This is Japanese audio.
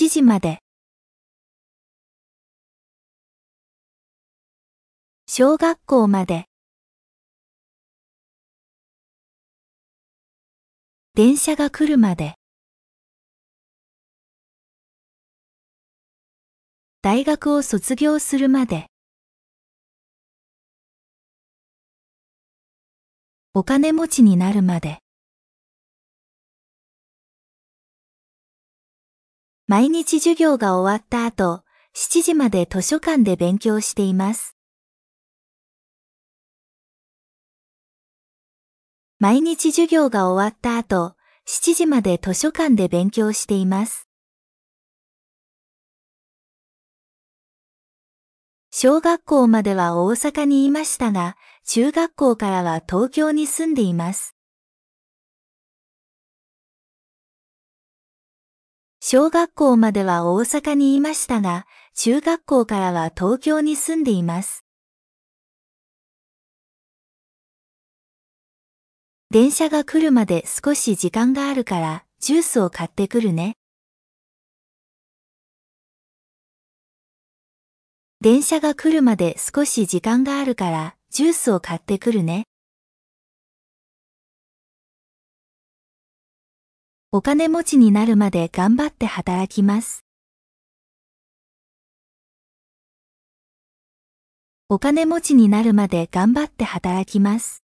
7時まで。小学校まで。電車が来るまで。大学を卒業するまで。お金持ちになるまで。毎日授業が終わった後、7時まで図書館で勉強しています。毎日授業が終わった後、7時まで図書館で勉強しています。小学校までは大阪にいましたが、中学校からは東京に住んでいます。小学校までは大阪にいましたが、中学校からは東京に住んでいます。電車が来るまで少し時間があるから、ジュースを買ってくるね。電車が来るまで少し時間があるから、ジュースを買ってくるね。お金持ちになるまで頑張って働きます。お金持ちになるまで頑張って働きます。